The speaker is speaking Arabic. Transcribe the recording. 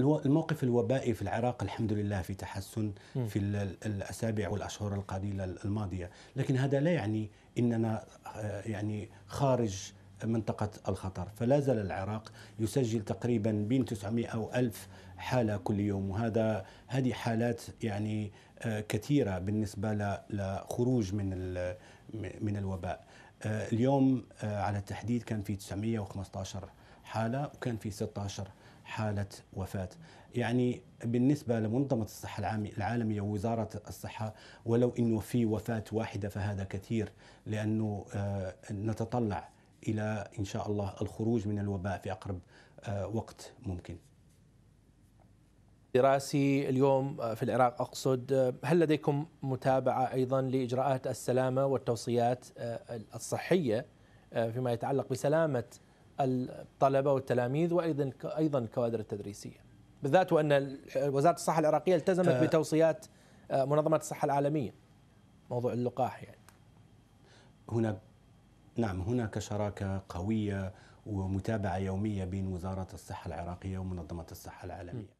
الموقف الوبائي في العراق الحمد لله في تحسن في الاسابيع والاشهر القليله الماضيه، لكن هذا لا يعني اننا آه، يعني خارج منطقة الخطر فلا زال العراق يسجل تقريبا بين 900 أو 1000 حالة كل يوم وهذا هذه حالات يعني آه، كثيرة بالنسبة لخروج من من الوباء آه، اليوم على التحديد كان في 915 حالة وكان في 16 حالة وفاة يعني بالنسبة لمنظمة الصحة العالمية ووزارة الصحة ولو أنه في وفاة واحدة فهذا كثير لأنه آه، نتطلع إلى إن شاء الله الخروج من الوباء في أقرب آه، وقت ممكن دراسي اليوم آه، في العراق أقصد هل لديكم متابعة أيضا لإجراءات السلامة والتوصيات الصحية فيما يتعلق بسلامة الطلبه والتلاميذ وايضا ايضا الكوادر التدريسيه بالذات وان وزاره الصحه العراقيه التزمت أه بتوصيات منظمه الصحه العالميه موضوع اللقاح يعني هنا نعم هناك شراكه قويه ومتابعه يوميه بين وزاره الصحه العراقيه ومنظمه الصحه العالميه م.